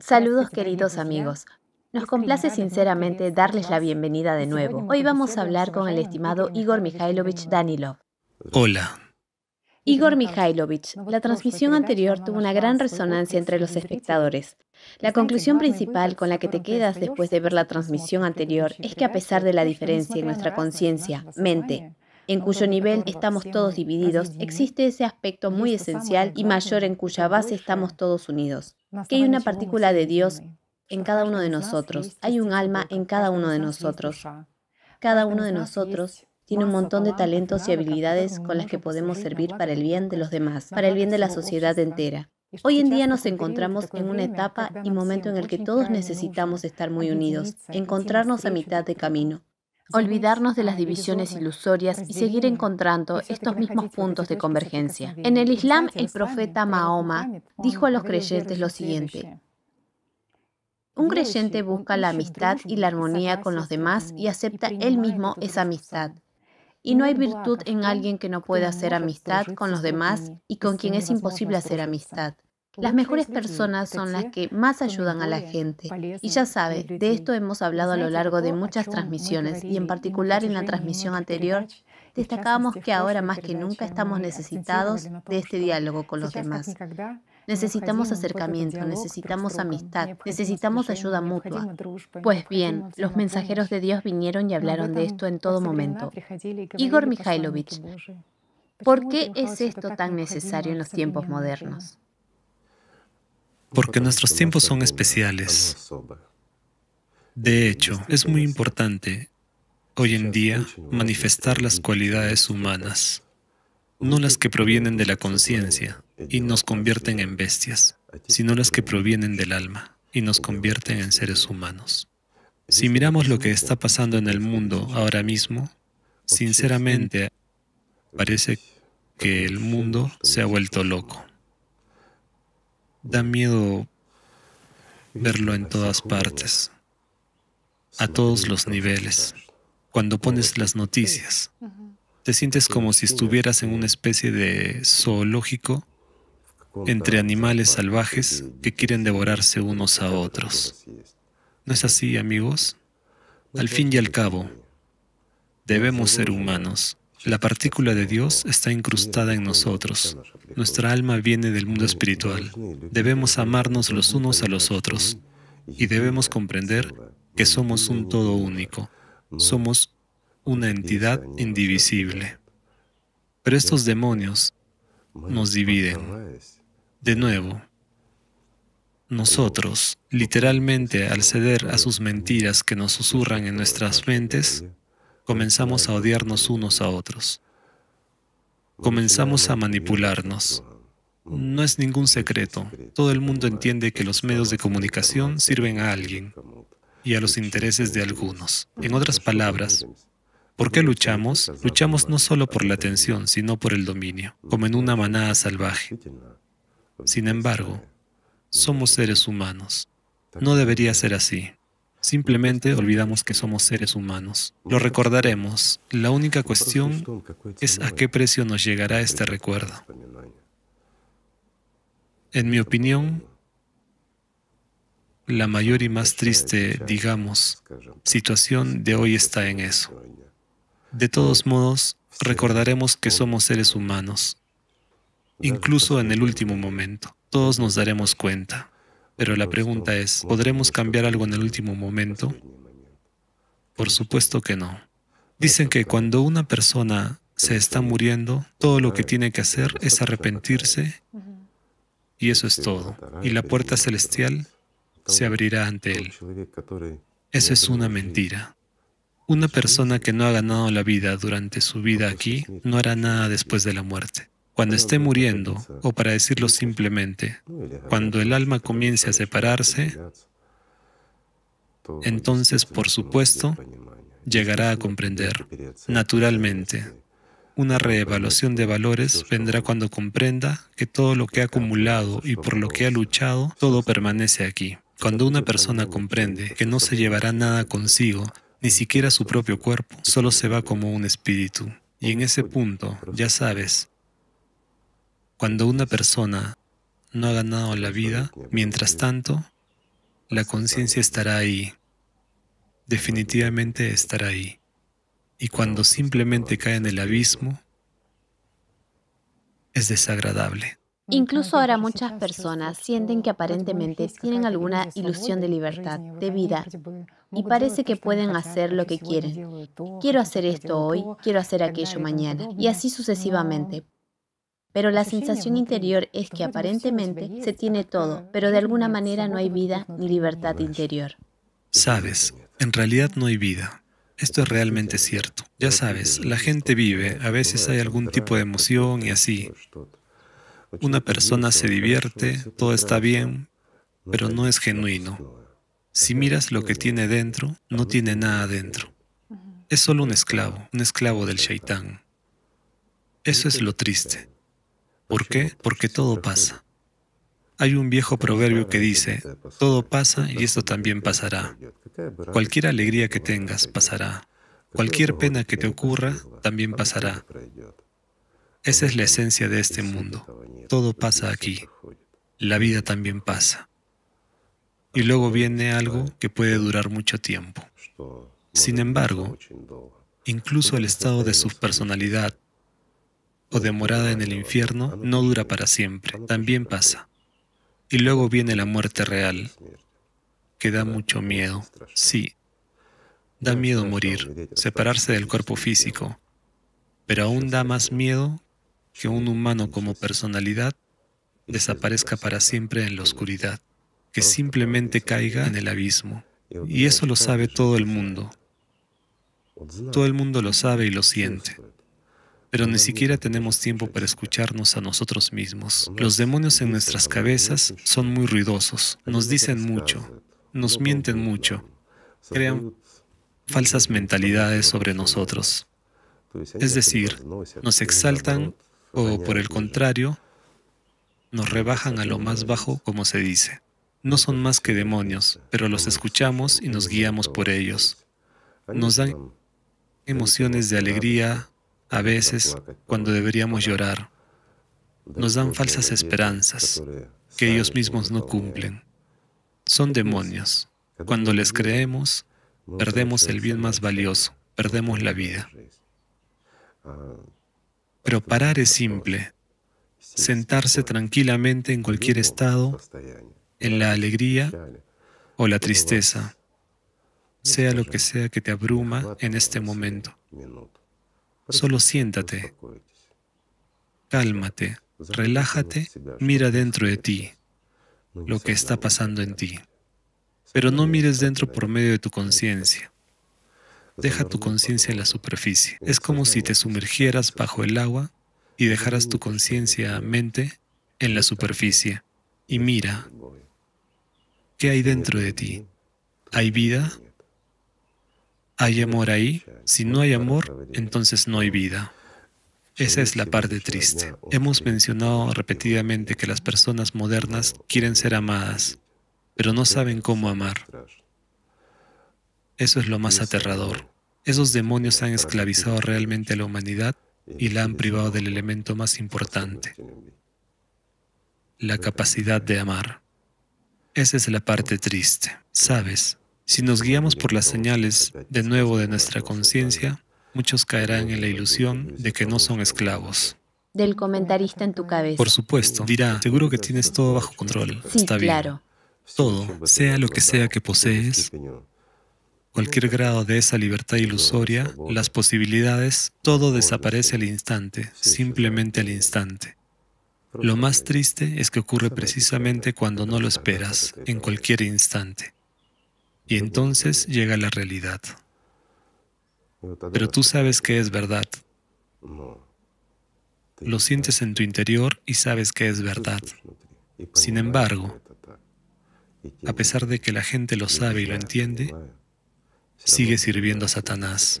Saludos queridos amigos. Nos complace sinceramente darles la bienvenida de nuevo. Hoy vamos a hablar con el estimado Igor Mikhailovich Danilov. Hola. Igor Mikhailovich, la transmisión anterior tuvo una gran resonancia entre los espectadores. La conclusión principal con la que te quedas después de ver la transmisión anterior es que a pesar de la pues, diferencia en nuestra conciencia, mente en cuyo nivel estamos todos divididos, existe ese aspecto muy esencial y mayor en cuya base estamos todos unidos, que hay una partícula de Dios en cada uno de nosotros, hay un alma en cada uno de nosotros. Cada uno de nosotros tiene un montón de pues talentos y habilidades con las que podemos servir para el bien de los demás, para el bien de la sociedad entera. Hoy en día nos encontramos en una etapa y momento en el que todos necesitamos estar muy unidos, encontrarnos a mitad de camino olvidarnos de las divisiones ilusorias y seguir encontrando estos mismos puntos de convergencia. En el Islam, el profeta Mahoma dijo a los creyentes lo siguiente. Un creyente busca la amistad y la armonía con los demás y acepta él mismo esa amistad. Y no hay virtud en alguien que no pueda hacer amistad con los demás y con quien es imposible hacer amistad. Las mejores personas son las que más ayudan a la gente. Y ya sabe, de esto hemos hablado a lo largo de muchas transmisiones y en particular en la transmisión anterior destacábamos que ahora más que nunca estamos necesitados de este diálogo con los demás. Necesitamos acercamiento, necesitamos amistad, necesitamos ayuda mutua. Pues bien, los mensajeros de Dios vinieron y hablaron de esto en todo momento. Igor Mikhailovich, ¿por qué es esto tan necesario en los tiempos modernos? porque nuestros tiempos son especiales. De hecho, es muy importante hoy en día manifestar las cualidades humanas, no las que provienen de la conciencia y nos convierten en bestias, sino las que provienen del alma y nos convierten en seres humanos. Si miramos lo que está pasando en el mundo ahora mismo, sinceramente parece que el mundo se ha vuelto loco. Da miedo verlo en todas partes, a todos los niveles. Cuando pones las noticias, te sientes como si estuvieras en una especie de zoológico entre animales salvajes que quieren devorarse unos a otros. ¿No es así, amigos? Al fin y al cabo, debemos ser humanos la partícula de Dios está incrustada en nosotros. Nuestra alma viene del mundo espiritual. Debemos amarnos los unos a los otros y debemos comprender que somos un todo único. Somos una entidad indivisible. Pero estos demonios nos dividen. De nuevo, nosotros, literalmente al ceder a sus mentiras que nos susurran en nuestras mentes, comenzamos a odiarnos unos a otros. Comenzamos a manipularnos. No es ningún secreto. Todo el mundo entiende que los medios de comunicación sirven a alguien y a los intereses de algunos. En otras palabras, ¿por qué luchamos? Luchamos no solo por la atención, sino por el dominio, como en una manada salvaje. Sin embargo, somos seres humanos. No debería ser así. Simplemente olvidamos que somos seres humanos. Lo recordaremos. La única cuestión es a qué precio nos llegará este recuerdo. En mi opinión, la mayor y más triste, digamos, situación de hoy está en eso. De todos modos, recordaremos que somos seres humanos, incluso en el último momento. Todos nos daremos cuenta. Pero la pregunta es, ¿podremos cambiar algo en el último momento? Por supuesto que no. Dicen que cuando una persona se está muriendo, todo lo que eh, tiene que hacer es arrepentirse y eso es todo. Y la puerta celestial se abrirá ante él. Eso es una mentira. Una persona que no ha ganado la vida durante su vida aquí no hará nada después de la muerte cuando esté muriendo, o para decirlo simplemente, cuando el alma comience a separarse, entonces, por supuesto, llegará a comprender, naturalmente. Este, una reevaluación de valores vendrá cuando comprenda que todo lo que ha acumulado y por lo que ha luchado, todo permanece aquí. Cuando una persona comprende que no se llevará nada consigo, ni siquiera su propio cuerpo, solo se va como un espíritu. Y en ese punto, ya sabes, cuando una persona no ha ganado la vida, mientras tanto, la conciencia estará ahí, definitivamente estará ahí. Y cuando simplemente cae en el abismo, es desagradable. Incluso ahora muchas personas sienten que aparentemente tienen alguna ilusión de libertad, de vida, y parece que pueden hacer lo que quieren. Quiero hacer esto hoy, quiero hacer aquello mañana, y así sucesivamente. Pero la sensación interior es que aparentemente se tiene todo, pero de alguna manera no hay vida ni libertad interior. Sabes, en realidad no hay vida. Esto es realmente cierto. Ya sabes, la gente vive, a veces hay algún tipo de emoción y así. Una persona se divierte, todo está bien, pero no es genuino. Si miras lo que tiene dentro, no tiene nada dentro. Es solo un esclavo, un esclavo del shaitán. Eso es lo triste. ¿Por qué? Porque todo pasa. Hay un viejo proverbio que dice, todo pasa y esto también pasará. Cualquier alegría que tengas pasará. Cualquier pena que te ocurra también pasará. Esa es la esencia de este mundo. Todo pasa aquí. La vida también pasa. Y luego viene algo que puede durar mucho tiempo. Sin embargo, incluso el estado de su personalidad o demorada en el infierno no dura para siempre, también pasa. Y luego viene la muerte real, que da mucho miedo, sí. Da miedo morir, separarse del cuerpo físico, pero aún da más miedo que un humano como personalidad desaparezca para siempre en la oscuridad, que simplemente caiga en el abismo. Y eso lo sabe todo el mundo. Todo el mundo lo sabe y lo siente pero ni siquiera tenemos tiempo para escucharnos a nosotros mismos. Los demonios en nuestras cabezas son muy ruidosos, nos dicen mucho, nos mienten mucho, crean falsas mentalidades sobre nosotros. Es decir, nos exaltan o, por el contrario, nos rebajan a lo más bajo, como se dice. No son más que demonios, pero los escuchamos y nos guiamos por ellos. Nos dan emociones de alegría a veces, cuando deberíamos llorar, nos dan falsas esperanzas que ellos mismos no cumplen. Son demonios. Cuando les creemos, perdemos el bien más valioso, perdemos la vida. Pero parar es simple. Sentarse tranquilamente en cualquier estado, en la alegría o la tristeza, sea lo que sea que te abruma en este momento. Solo siéntate, cálmate, relájate, mira dentro de ti lo que está pasando en ti. Pero no mires dentro por medio de tu conciencia. Deja tu conciencia en la superficie. Es como si te sumergieras bajo el agua y dejaras tu conciencia, mente, en la superficie. Y mira, ¿qué hay dentro de ti? ¿Hay vida? hay amor ahí. Si no hay amor, entonces no hay vida. Esa es la parte triste. Hemos mencionado repetidamente que las personas modernas quieren ser amadas, pero no saben cómo amar. Eso es lo más aterrador. Esos demonios han esclavizado realmente a la humanidad y la han privado del elemento más importante, la capacidad de amar. Esa es la parte triste. Sabes, si nos guiamos por las señales de nuevo de nuestra conciencia, muchos caerán en la ilusión de que no son esclavos. Del comentarista en tu cabeza. Por supuesto, dirá, seguro que tienes todo bajo control. Está bien. claro. Todo, sea lo que sea que posees, cualquier grado de esa libertad ilusoria, las posibilidades, todo desaparece al instante, simplemente al instante. Lo más triste es que ocurre precisamente cuando no lo esperas, en cualquier instante. Y entonces llega la realidad. Pero tú sabes que es verdad. Lo sientes en tu interior y sabes que es verdad. Sin embargo, a pesar de que la gente lo sabe y lo entiende, sigue sirviendo a Satanás.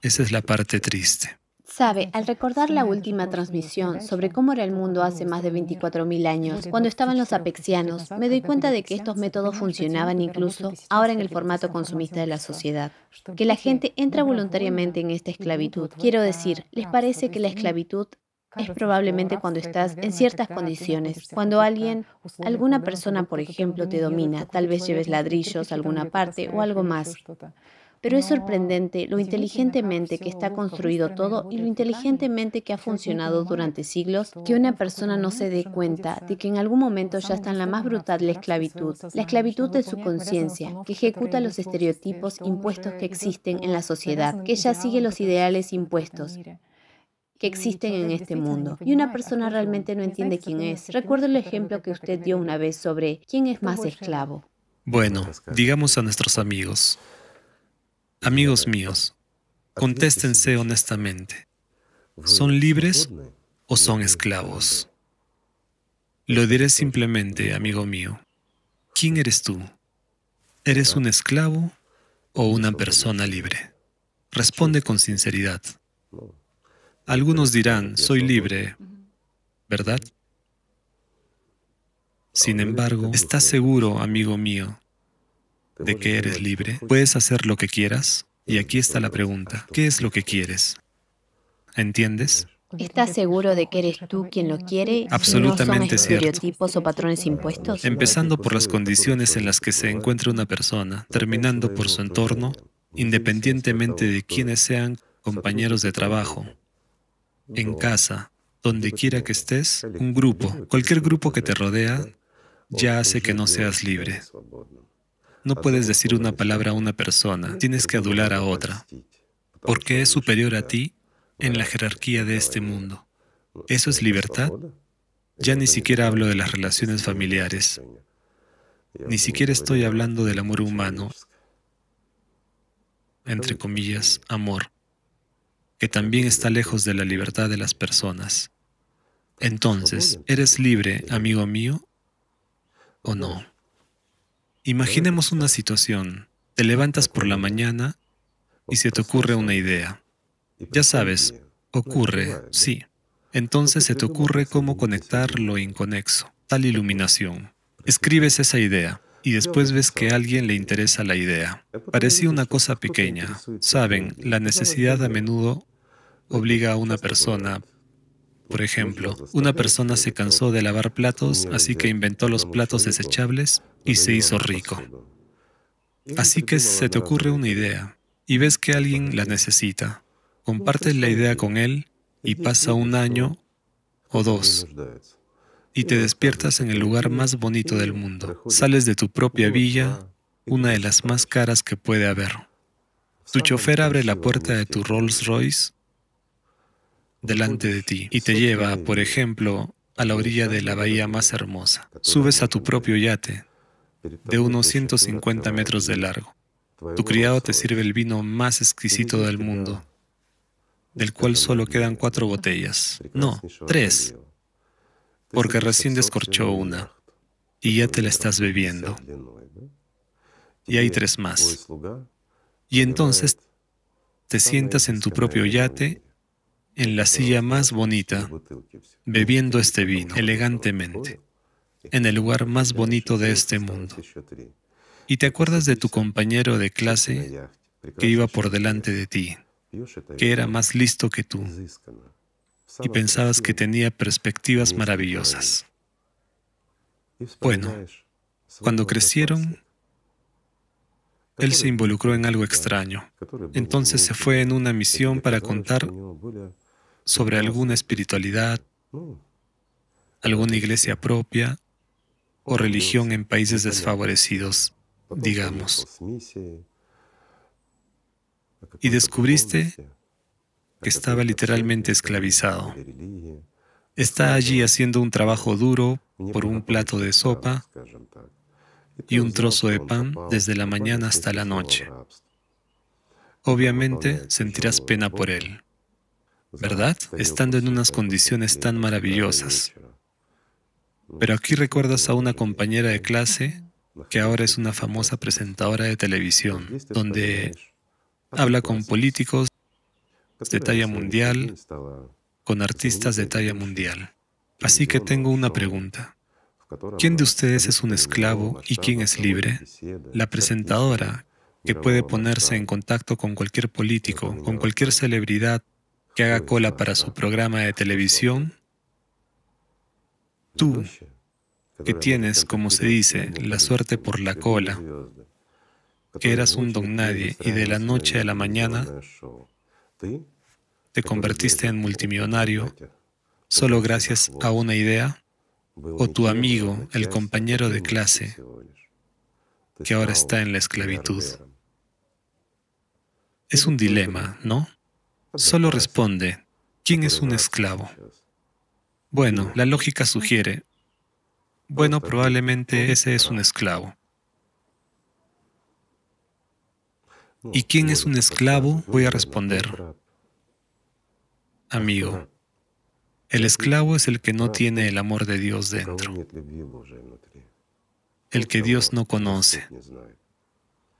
Esa es la parte triste. Sabe, al recordar la última transmisión sobre cómo era el mundo hace más de 24.000 años, cuando estaban este los apexianos, me doy cuenta de que estos métodos funcionaban incluso ahora en el formato consumista de la sociedad, que la gente entra voluntariamente en esta esclavitud. Quiero decir, les parece que la esclavitud es probablemente cuando estás en ciertas condiciones, cuando alguien, alguna persona, por ejemplo, te domina, tal vez lleves ladrillos a alguna parte o algo más. Pero es sorprendente lo inteligentemente que está construido todo y lo inteligentemente que ha funcionado durante siglos que una persona no se dé cuenta de que en algún momento ya está en la este más brutal la esclavitud, la esclavitud de su conciencia, que ejecuta los estereotipos impuestos que existen en la sociedad, que ya sigue los ideales impuestos que existen en este mundo. Este y una persona realmente no entiende quién es. Recuerdo el ejemplo que usted dio una vez sobre quién es más esclavo. Bueno, digamos a nuestros amigos, Amigos míos, contéstense honestamente. ¿Son libres o son esclavos? Lo diré simplemente, amigo mío. ¿Quién eres tú? ¿Eres un esclavo o una persona libre? Responde con sinceridad. Algunos dirán, soy libre, ¿verdad? Sin embargo, ¿estás seguro, amigo mío, de qué eres libre, puedes hacer lo que quieras. Y aquí está la pregunta, ¿qué es lo que quieres? ¿Entiendes? ¿Estás seguro de que eres tú quien lo quiere? Absolutamente no son estereotipos o patrones impuestos? Empezando por las condiciones en las que se encuentra una persona, terminando por su entorno, independientemente de quienes sean compañeros de trabajo, en casa, donde quiera que estés, un grupo, cualquier grupo que te rodea, ya hace que no seas libre. No puedes decir una palabra a una persona, tienes que adular a otra, porque es superior a ti en la jerarquía de este mundo. ¿Eso es libertad? Ya ni siquiera hablo de las relaciones familiares. Ni siquiera estoy hablando del amor humano, entre comillas, amor, que también está lejos de la libertad de las personas. Entonces, ¿eres libre, amigo mío, o no? Imaginemos una situación. Te levantas por la mañana y se te ocurre una idea. Ya sabes, ocurre, sí. Entonces se te ocurre cómo conectar lo inconexo, tal iluminación. Escribes esa idea y después ves que a alguien le interesa la idea. Parecía una cosa pequeña. Saben, la necesidad a menudo obliga a una persona, por pues, pues, ejemplo, pues, una persona se cansó de lavar platos, así que inventó los platos desechables y se hizo rico. Así que se te ocurre una idea y ves que alguien la necesita. Compartes la idea con él y pasa un año o dos y te despiertas en el lugar más bonito del mundo. Sales de tu propia villa, una de las más caras que puede haber. Tu chofer abre la puerta de tu Rolls Royce delante de ti y te lleva, por ejemplo, a la orilla de la bahía más hermosa. Subes a tu propio yate de unos 150 metros de largo. Tu criado te sirve el vino más exquisito del mundo, del cual solo quedan cuatro botellas. No, tres, porque recién descorchó una y ya te la estás bebiendo. Y hay tres más. Y entonces te sientas en tu propio yate en la silla más bonita, bebiendo este vino elegantemente, en el lugar más bonito de este mundo. Y te acuerdas de tu compañero de clase que iba por delante de ti, que era más listo que tú, y pensabas que tenía perspectivas maravillosas. Bueno, cuando crecieron, él se involucró en algo extraño. Entonces se fue en una misión para contar sobre alguna espiritualidad, mm. alguna iglesia propia o religión en países desfavorecidos, digamos. Pues, y descubriste que estaba literalmente esclavizado. Está pues, allí haciendo un trabajo duro por un plato de sopa y un trozo de pan desde la mañana hasta la noche. Obviamente sentirás pena por él. ¿verdad? Estando en unas condiciones tan maravillosas. Pero aquí recuerdas a una compañera de clase que ahora es una famosa presentadora de televisión, donde habla con políticos de talla mundial, con artistas de talla mundial. Así que tengo una pregunta. ¿Quién de ustedes es un esclavo y quién es libre? La presentadora, que puede ponerse en contacto con cualquier político, con cualquier celebridad, que haga cola para su programa de televisión, tú, que tienes, como se dice, la suerte por la cola, que eras un don nadie y de la noche a la mañana te convertiste en multimillonario solo gracias a una idea, o tu amigo, el compañero de clase, que ahora está en la esclavitud. Es un dilema, ¿no? solo responde, ¿quién es un esclavo? Bueno, la lógica sugiere, bueno, probablemente ese es un esclavo. ¿Y quién es un pues, esclavo? Voy a responder, amigo, el esclavo es el que no tiene el amor de Dios dentro, el que Dios no conoce,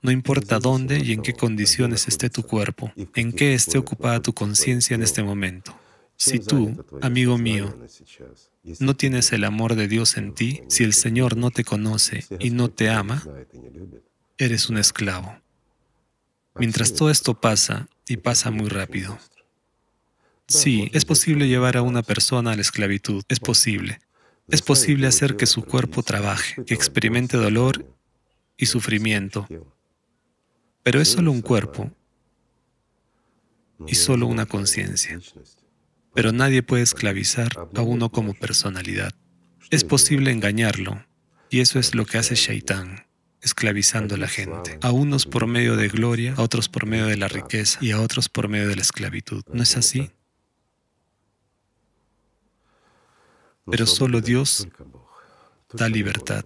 no importa dónde y en qué condiciones esté tu cuerpo, en qué esté ocupada tu conciencia en este momento. Si tú, amigo mío, no tienes el amor de Dios en ti, si el Señor no te conoce y no te ama, eres un esclavo. Mientras todo esto pasa, y pasa muy rápido. Sí, es posible llevar a una persona a la esclavitud, es posible. Es posible hacer que su cuerpo trabaje, que experimente dolor y sufrimiento, pero es solo un cuerpo y solo una conciencia. Pero nadie puede esclavizar a uno como personalidad. Es posible engañarlo, y eso es lo que hace Shaitán, esclavizando a la gente. A unos por medio de gloria, a otros por medio de la riqueza y a otros por medio de la esclavitud. ¿No es así? Pero solo Dios da libertad,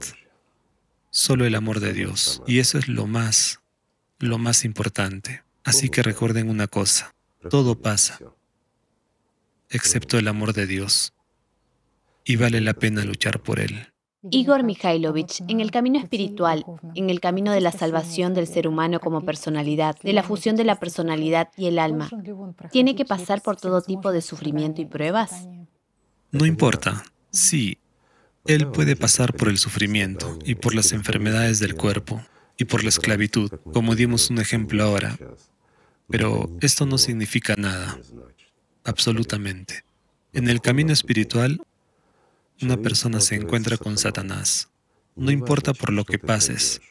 solo el amor de Dios. Y eso es lo más lo más importante. Así que recuerden una cosa, todo pasa, excepto el amor de Dios, y vale la pena luchar por él. Igor Mikhailovich, en el camino espiritual, en el camino de la salvación del ser humano como personalidad, de la fusión de la personalidad y el alma, ¿tiene que pasar por todo tipo de sufrimiento y pruebas? No importa, sí, él puede pasar por el sufrimiento y por las enfermedades del cuerpo, y por la esclavitud, como dimos un ejemplo ahora. Pero esto no significa nada, absolutamente. En el camino espiritual, una persona se encuentra con Satanás. No importa por lo que pases,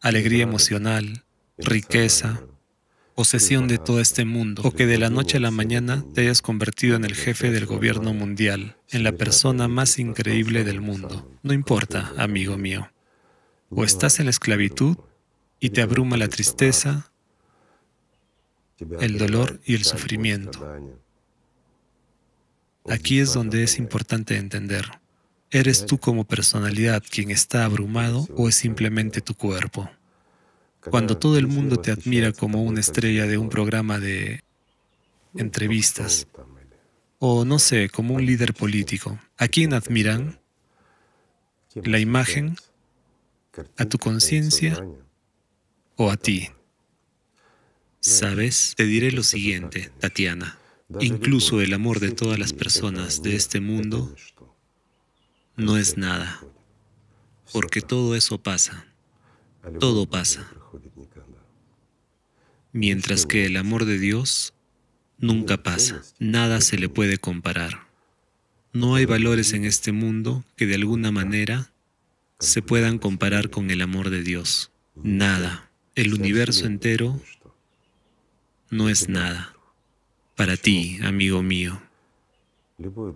alegría emocional, riqueza, posesión de todo este mundo, o que de la noche a la mañana te hayas convertido en el jefe del gobierno mundial, en la persona más increíble del mundo. No importa, amigo mío o estás en la esclavitud y te abruma la tristeza, el dolor y el sufrimiento. Aquí es donde es importante entender, ¿eres tú como personalidad quien está abrumado o es simplemente tu cuerpo? Cuando todo el mundo te admira como una estrella de un programa de entrevistas, o no sé, como un líder político, ¿a quién admiran? ¿La imagen a tu conciencia o a ti. Sabes, te diré lo siguiente, Tatiana. Incluso el amor de todas las personas de este mundo no es nada, porque todo eso pasa. Todo pasa. Mientras que el amor de Dios nunca pasa. Nada se le puede comparar. No hay valores en este mundo que de alguna manera se puedan comparar con el amor de Dios. Nada, el universo entero no es nada para ti, amigo mío.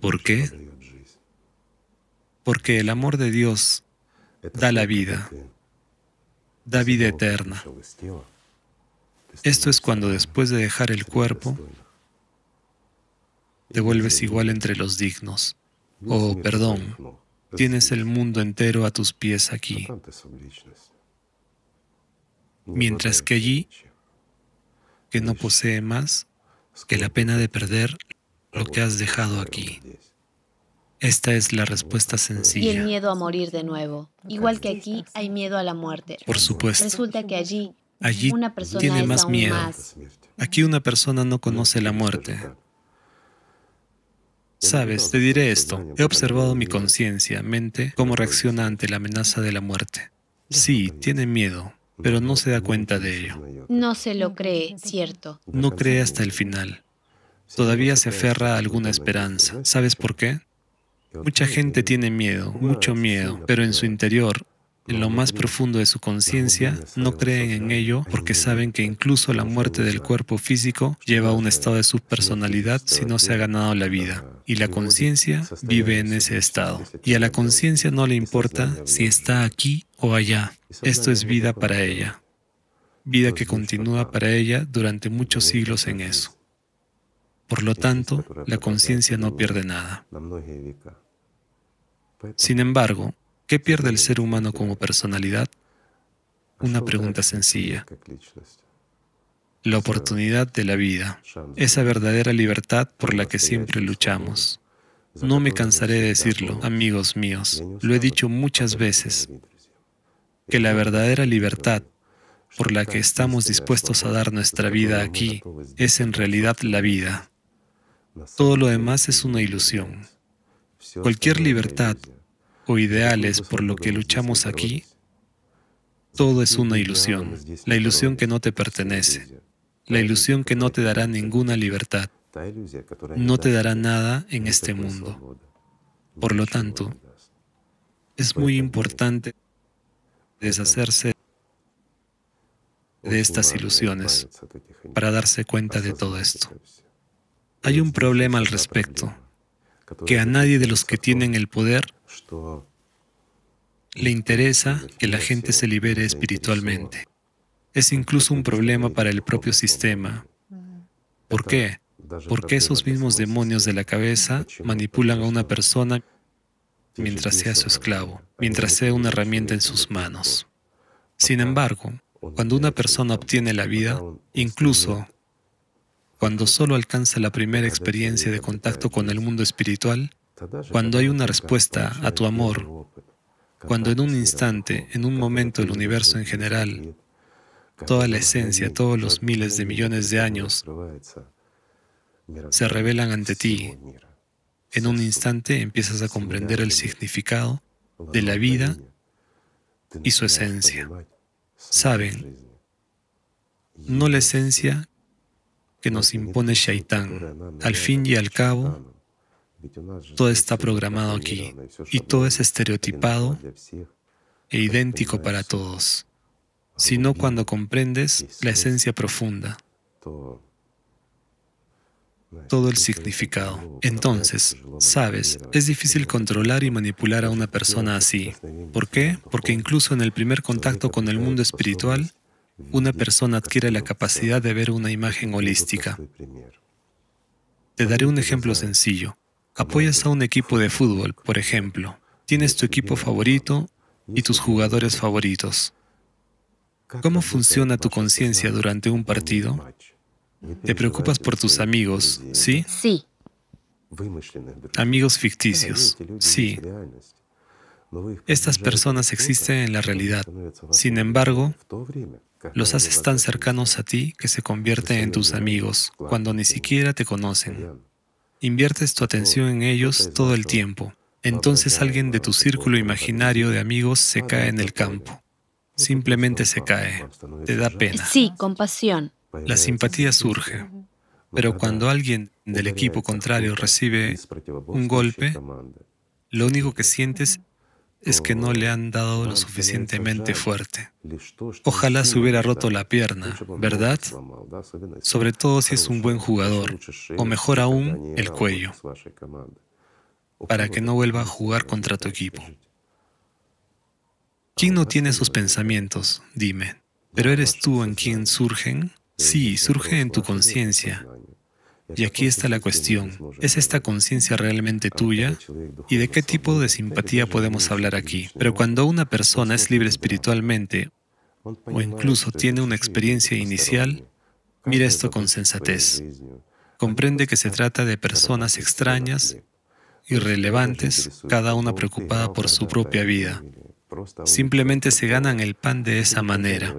¿Por qué? Porque el amor de Dios da la vida, da vida eterna. Esto es cuando después de dejar el cuerpo, te vuelves igual entre los dignos. Oh, perdón, Tienes el mundo entero a tus pies aquí. Mientras que allí, que no posee más que la pena de perder lo que has dejado aquí. Esta es la respuesta sencilla. Y el miedo a morir de nuevo. Igual que aquí hay miedo a la muerte. Por supuesto. Resulta que allí, una persona tiene más miedo. Aquí una persona no conoce la muerte. Sabes, te diré esto. He observado mi conciencia, mente, cómo reacciona ante la amenaza de la muerte. Sí, tiene miedo, pero no se da cuenta de ello. No se lo cree, cierto. No cree hasta el final. Todavía se aferra a alguna esperanza. ¿Sabes por qué? Mucha gente tiene miedo, mucho miedo, pero en su interior en lo más profundo de su conciencia, no creen en ello porque saben que incluso la muerte del cuerpo físico lleva a un este, estado de este subpersonalidad si no se ha ganado la vida. Y la conciencia vive en ese estado. Y a la conciencia no le importa si está aquí o allá. Esto es vida para ella. Vida que pues, continúa para ella durante muchos siglos en eso. Por lo tanto, la conciencia no pierde nada. Sin embargo, ¿Qué pierde el ser humano como personalidad? Una pregunta sencilla. La oportunidad de la vida, esa verdadera libertad por la que siempre luchamos. No me cansaré de decirlo, amigos míos, lo he dicho muchas veces, que la verdadera libertad por la que estamos dispuestos a dar nuestra vida aquí es en realidad la vida. Todo lo demás es una ilusión. Cualquier libertad o ideales por lo que luchamos aquí, todo es una ilusión, la ilusión que no te pertenece, la ilusión que no te dará ninguna libertad, no te dará nada en este mundo. Por lo tanto, es muy importante deshacerse de estas ilusiones para darse cuenta de todo esto. Hay un problema al respecto, que a nadie de los que tienen el poder le interesa que la gente se libere espiritualmente. Es incluso un problema para el propio sistema. ¿Por qué? Porque esos mismos demonios de la cabeza manipulan a una persona mientras sea su esclavo, mientras sea una herramienta en sus manos. Sin embargo, cuando una persona obtiene la vida, incluso cuando solo alcanza la primera experiencia de contacto con el mundo espiritual, cuando hay una respuesta a tu amor, cuando en un instante, en un momento el universo en general, toda la esencia, todos los miles de millones de años se revelan ante ti, en un instante empiezas a comprender el significado de la vida y su esencia. Saben, no la esencia que nos impone Shaitán. Al fin y al cabo, todo está programado aquí y todo es estereotipado e idéntico para todos, sino cuando comprendes la esencia profunda, todo el significado. Entonces, sabes, es difícil controlar y manipular a una persona así. ¿Por qué? Porque incluso en el primer contacto con el mundo espiritual, una persona adquiere la capacidad de ver una imagen holística. Te daré un ejemplo sencillo. Apoyas a un equipo de fútbol, por ejemplo. Tienes tu equipo favorito y tus jugadores favoritos. ¿Cómo funciona tu conciencia durante un partido? ¿Te preocupas por tus amigos, sí? Sí. Amigos ficticios, sí. Estas personas existen en la realidad. Sin embargo, los haces tan cercanos a ti que se convierten en tus amigos cuando ni siquiera te conocen inviertes tu atención en ellos todo el tiempo. Entonces alguien de tu círculo imaginario de amigos se cae en el campo. Simplemente se cae. Pues, te da pena. Sí, compasión. Pues, La simpatía surge. Pues, pero cuando alguien del equipo contrario recibe un golpe, lo único que sientes es que no le han dado lo suficientemente fuerte. Este Ojalá se hubiera roto la pierna, ¿verdad? Sobre todo si es un buen jugador, o mejor aún, el cuello, para que no vuelva a este jugar contra tu equipo. ¿Quién no tiene sus pensamientos? Dime. ¿Pero eres tú en quien surgen? Sí, surge en tu conciencia, y aquí está la cuestión. ¿Es esta conciencia realmente tuya? ¿Y de qué tipo de simpatía podemos hablar aquí? Pero cuando una persona es libre espiritualmente o incluso tiene una experiencia inicial, mira esto con sensatez. Comprende que se trata de personas extrañas, irrelevantes, cada una preocupada por su propia vida. Simplemente se ganan el pan de esa manera.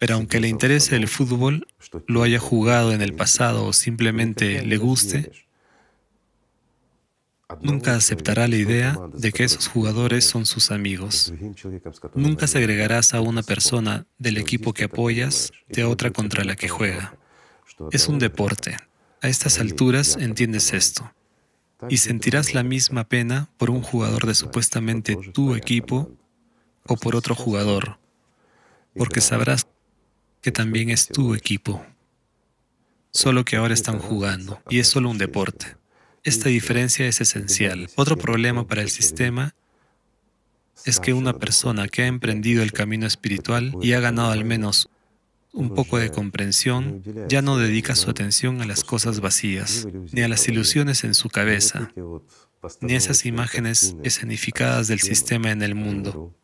Pero aunque le interese el fútbol, lo haya jugado en el pasado o simplemente le guste, nunca aceptará la idea de que esos jugadores son sus amigos. Nunca se agregarás a una persona del equipo que apoyas de otra contra la que juega. Es un deporte. A estas alturas entiendes esto. Y sentirás la misma pena por un jugador de supuestamente tu equipo o por otro jugador, porque sabrás que también es tu equipo, solo que ahora están jugando y es solo un deporte. Esta diferencia es esencial. Otro problema para el sistema es que una persona que ha emprendido el camino espiritual y ha ganado al menos un poco de comprensión, ya no dedica su atención a las cosas vacías, ni a las ilusiones en su cabeza, ni a esas imágenes escenificadas del sistema en el mundo.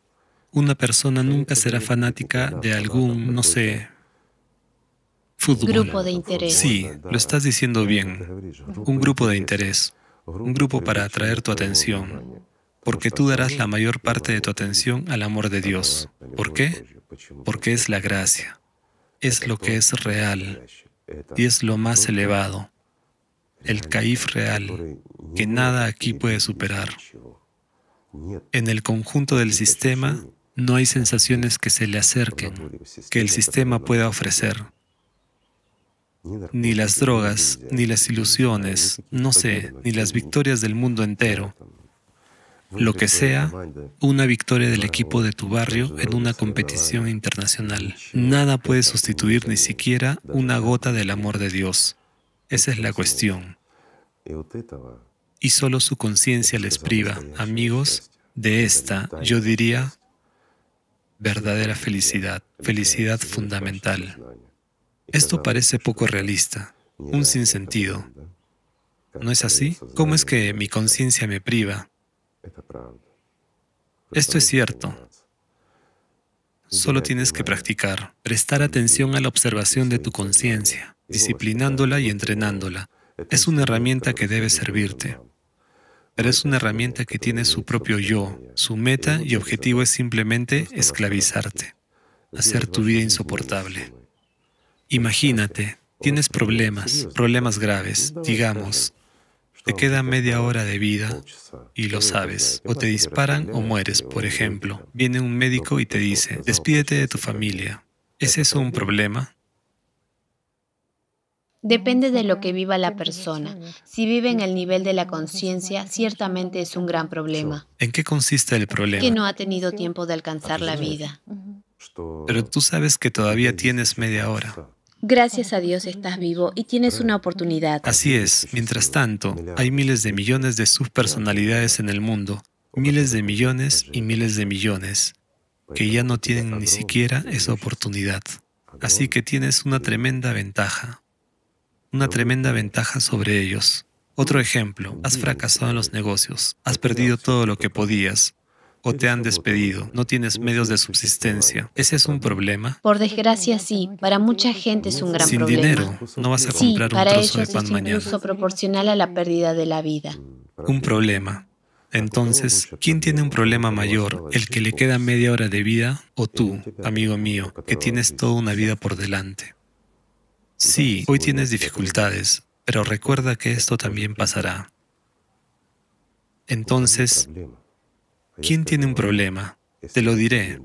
Una persona nunca será fanática de algún, no sé, fútbol. Grupo de interés. Sí, lo estás diciendo bien. Un grupo de interés. Un grupo para atraer tu atención. Porque tú darás la mayor parte de tu pues, atención al pues, amor de Dios. Pues, ¿Por qué? Porque es la gracia. Es lo que es real. Eh, y es lo más elevado. El caif real, que nada aquí puede superar. En el conjunto del sistema, no hay sensaciones que se le acerquen, que el sistema pueda ofrecer. Ni las drogas, ni las ilusiones, no sé, ni las victorias del mundo entero. Lo que sea, una victoria del equipo de tu barrio en una competición internacional. Nada puede sustituir ni siquiera una gota del amor de Dios. Esa es la cuestión. Y solo su conciencia les priva, amigos, de esta, yo diría, verdadera felicidad, felicidad fundamental. Esto parece poco realista, un sinsentido. ¿No es así? ¿Cómo es que mi conciencia me priva? Esto es cierto. Solo tienes que practicar, prestar atención a la observación de tu conciencia, disciplinándola y entrenándola. Es una herramienta que debe servirte es una herramienta que tiene su propio yo. Su meta y objetivo es simplemente esclavizarte, hacer tu vida insoportable. Imagínate, tienes problemas, problemas graves, digamos, te queda media hora de vida y lo sabes. O te disparan o mueres, por ejemplo. Viene un médico y te dice, despídete de tu familia. ¿Es eso un problema? Depende de lo que viva la persona. Si vive en el nivel de la conciencia, ciertamente es un gran problema. ¿En qué consiste el problema? Que no ha tenido tiempo de alcanzar la vida. Pero tú sabes que todavía tienes media hora. Gracias a Dios estás vivo y tienes una oportunidad. Así es. Mientras tanto, hay miles de millones de subpersonalidades en el mundo, miles de millones y miles de millones, que ya no tienen ni siquiera esa oportunidad. Así que tienes una tremenda ventaja una tremenda ventaja sobre ellos. Otro ejemplo, has fracasado en los negocios, has perdido todo lo que podías, o te han despedido, no tienes medios de subsistencia. ¿Ese es un problema? Por desgracia sí, para mucha gente es un gran problema. Sin dinero, no vas a comprar un trozo de pan mañana. proporcional a la pérdida de la vida. Un problema. Entonces, ¿quién tiene un problema mayor? ¿El que le queda media hora de vida o tú, amigo mío, que tienes toda una vida por delante? Sí, hoy tienes dificultades, pero recuerda que esto también pasará. Entonces, ¿quién tiene un problema? Te lo diré.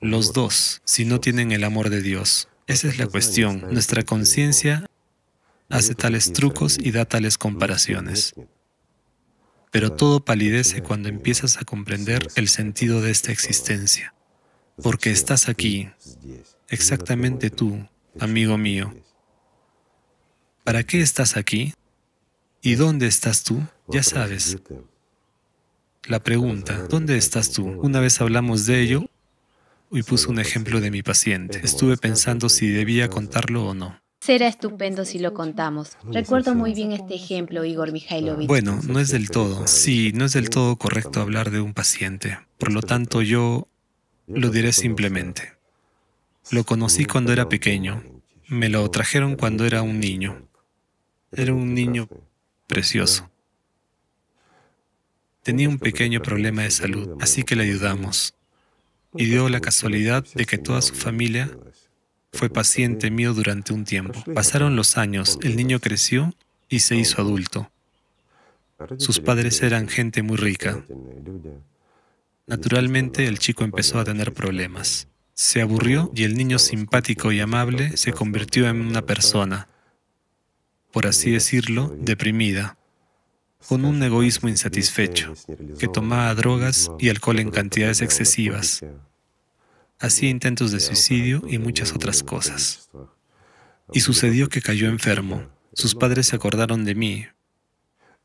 Los dos, si no tienen el amor de Dios. Esa es la cuestión. Nuestra conciencia hace tales trucos y da tales comparaciones. Pero todo palidece cuando empiezas a comprender el sentido de esta existencia. Porque estás aquí, exactamente tú, amigo mío. ¿Para qué estás aquí? ¿Y dónde estás tú? Ya sabes. La pregunta, ¿dónde estás tú? Una vez hablamos de ello y puse un ejemplo de mi paciente. Estuve pensando si debía contarlo o no. Será estupendo si lo contamos. Recuerdo muy bien este ejemplo, Igor Mikhailovich. Bueno, no es del todo, sí, no es del todo correcto hablar de un paciente. Por lo tanto, yo lo diré simplemente. Lo conocí cuando era pequeño. Me lo trajeron cuando era un niño. Era un niño precioso. Tenía un pequeño problema de salud, así que le ayudamos. Y dio la casualidad de que toda su familia fue paciente mío durante un tiempo. Pasaron los años, el niño creció y se hizo adulto. Sus padres eran gente muy rica. Naturalmente, el chico empezó a tener problemas. Se aburrió y el niño simpático y amable se convirtió en una persona, por así decirlo, deprimida, con un egoísmo insatisfecho, que tomaba drogas y alcohol en cantidades excesivas. Hacía intentos de suicidio y muchas otras cosas. Y sucedió que cayó enfermo. Sus padres se acordaron de mí,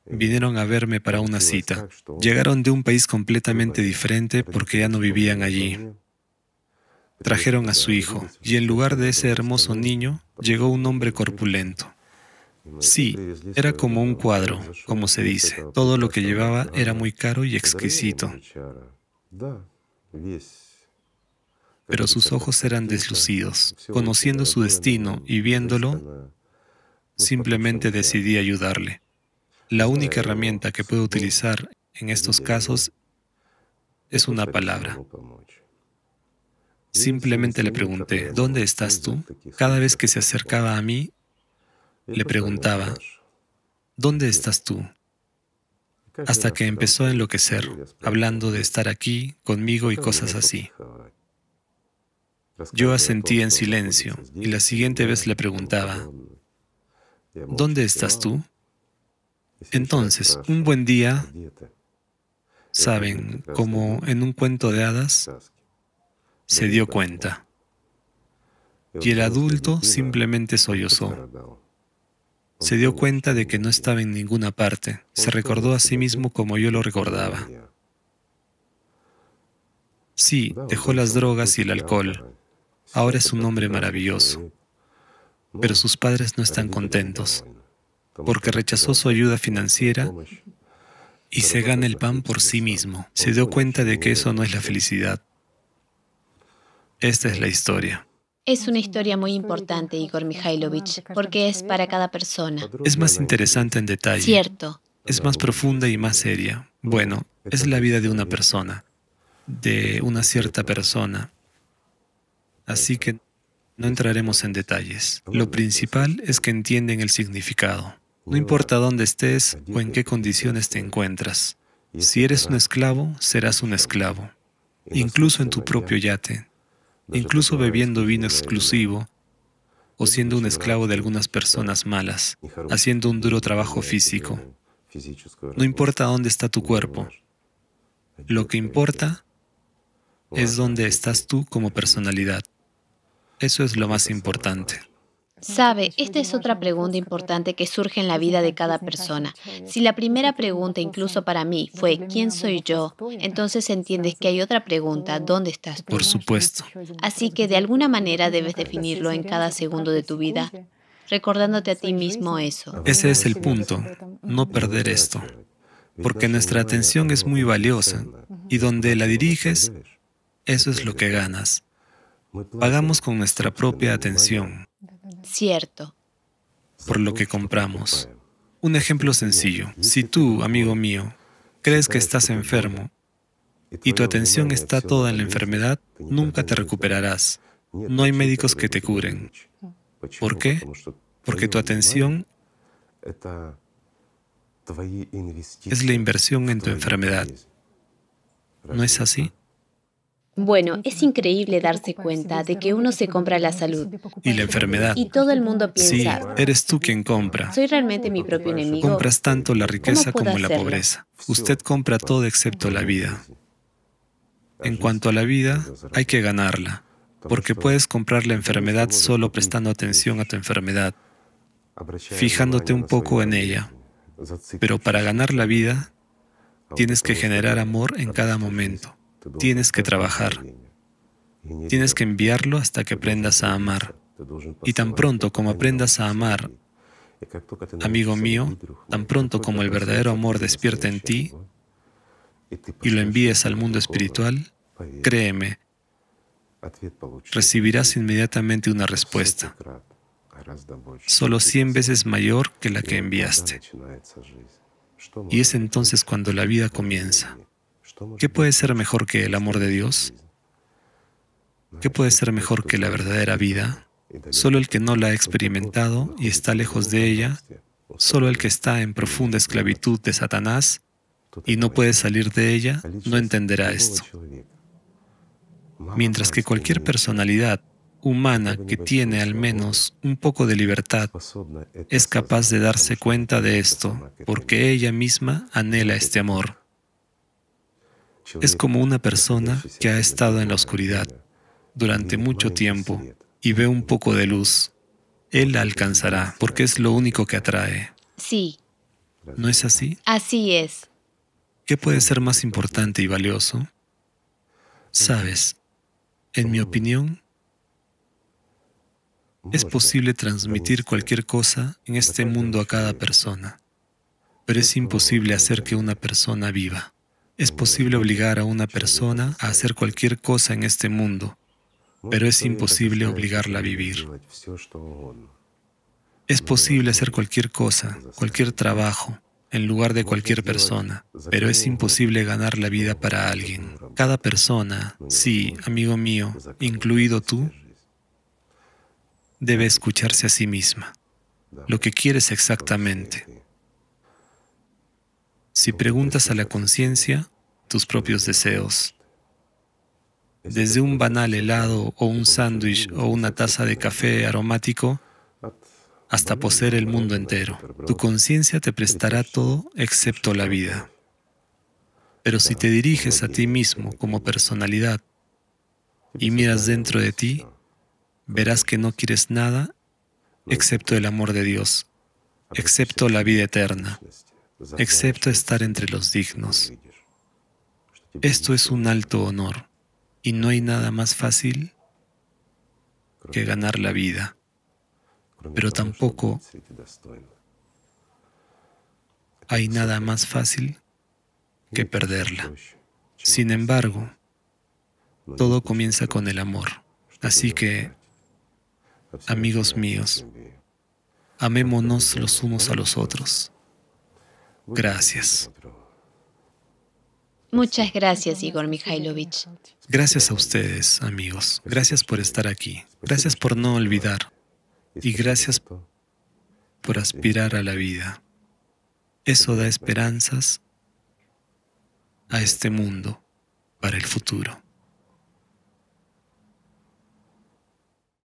vinieron a verme para una cita. Llegaron de un país completamente diferente porque ya no vivían allí. Trajeron a su hijo, y en lugar de ese hermoso niño, llegó un hombre corpulento. Sí, era como un cuadro, como se dice. Todo lo que llevaba era muy caro y exquisito. Pero sus ojos eran deslucidos. Conociendo su destino y viéndolo, simplemente decidí ayudarle. La única herramienta que puedo utilizar en estos casos es una palabra. Simplemente le pregunté, ¿dónde estás tú? Cada vez que se acercaba a mí, le preguntaba, ¿dónde estás tú? Hasta que empezó a enloquecer, hablando de estar aquí, conmigo y cosas así. Yo asentí en silencio y la siguiente vez le preguntaba, ¿dónde estás tú? Entonces, un buen día, saben, como en un cuento de hadas, se dio cuenta. Y el adulto simplemente sollozó. Se dio cuenta de que no estaba en ninguna parte. Se recordó a sí mismo como yo lo recordaba. Sí, dejó las drogas y el alcohol. Ahora es un hombre maravilloso. Pero sus padres no están contentos, porque rechazó su ayuda financiera y se gana el pan por sí mismo. Se dio cuenta de que eso no es la felicidad. Esta es la historia. Es una historia muy importante, Igor Mikhailovich, porque es para cada persona. Es más interesante en detalle. Cierto. Es más profunda y más seria. Bueno, es la vida de una persona, de una cierta persona. Así que no entraremos en detalles. Lo principal es que entienden el significado. No importa dónde estés o en qué condiciones te encuentras. Si eres un esclavo, serás un esclavo. Incluso en tu propio yate, incluso bebiendo vino exclusivo o siendo un esclavo de algunas personas malas, haciendo un duro trabajo físico. No importa dónde está tu cuerpo, lo que importa es dónde estás tú como personalidad. Eso es lo más importante. Sabe, esta es otra pregunta importante que surge en la vida de cada persona. Si la primera pregunta, incluso para mí, fue ¿quién soy yo? Entonces entiendes que hay otra pregunta, ¿dónde estás? Por supuesto. Así que de alguna manera debes definirlo en cada segundo de tu vida, recordándote a ti mismo eso. Ese es el punto, no perder esto, porque nuestra atención es muy valiosa y donde la diriges, eso es lo que ganas. Pagamos con nuestra propia atención cierto. Por lo que compramos. Un ejemplo sencillo. Si tú, amigo mío, crees que estás enfermo y tu atención está toda en la enfermedad, nunca te recuperarás. No hay médicos que te curen. ¿Por qué? Porque tu atención es la inversión en tu enfermedad. ¿No es así? Bueno, es increíble darse cuenta de que uno se compra la salud. Y la enfermedad. Y todo el mundo piensa. Sí, eres tú quien compra. Soy realmente mi propio enemigo. Compras tanto la riqueza como la pobreza. Usted compra todo excepto la vida. En cuanto a la vida, hay que ganarla, porque puedes comprar la enfermedad solo prestando atención a tu enfermedad, fijándote un poco en ella. Pero para ganar la vida, tienes que generar amor en cada momento. Tienes que trabajar. Tienes que enviarlo hasta que aprendas a amar. Y tan pronto como aprendas a amar, amigo mío, tan pronto como el verdadero amor despierta en ti y lo envíes al mundo espiritual, créeme, recibirás inmediatamente una respuesta, solo 100 veces mayor que la que enviaste. Y es entonces cuando la vida comienza. ¿Qué puede ser mejor que el amor de Dios? ¿Qué puede ser mejor que la verdadera vida? Solo el que no la ha experimentado y está lejos de ella, solo el que está en profunda esclavitud de Satanás y no puede salir de ella, no entenderá esto. Mientras que cualquier personalidad humana que tiene al menos un poco de libertad es capaz de darse cuenta de esto, porque ella misma anhela este amor. Es como una persona que ha estado en la oscuridad durante mucho tiempo y ve un poco de luz. Él la alcanzará porque es lo único que atrae. Sí. ¿No es así? Así es. ¿Qué puede ser más importante y valioso? Sabes, en mi opinión, es posible transmitir cualquier cosa en este mundo a cada persona, pero es imposible hacer que una persona viva. Es posible obligar a una persona a hacer cualquier cosa en este mundo, pero es imposible obligarla a vivir. Es posible hacer cualquier cosa, cualquier trabajo, en lugar de cualquier persona, pero es imposible ganar la vida para alguien. Cada persona, sí, amigo mío, incluido tú, debe escucharse a sí misma, lo que quieres exactamente, si preguntas a la conciencia tus propios deseos. Desde un banal helado o un sándwich o una taza de café aromático hasta poseer el mundo entero. Tu conciencia te prestará todo excepto la vida. Pero si te diriges a ti mismo como personalidad y miras dentro de ti, verás que no quieres nada excepto el amor de Dios, excepto la vida eterna excepto estar entre los dignos. Esto es un alto honor y no hay nada más fácil que ganar la vida, pero tampoco hay nada más fácil que perderla. Sin embargo, todo comienza con el amor. Así que, amigos míos, amémonos los unos a los otros. Gracias. Muchas gracias, Igor Mikhailovich. Gracias a ustedes, amigos. Gracias por estar aquí. Gracias por no olvidar. Y gracias por aspirar a la vida. Eso da esperanzas a este mundo para el futuro.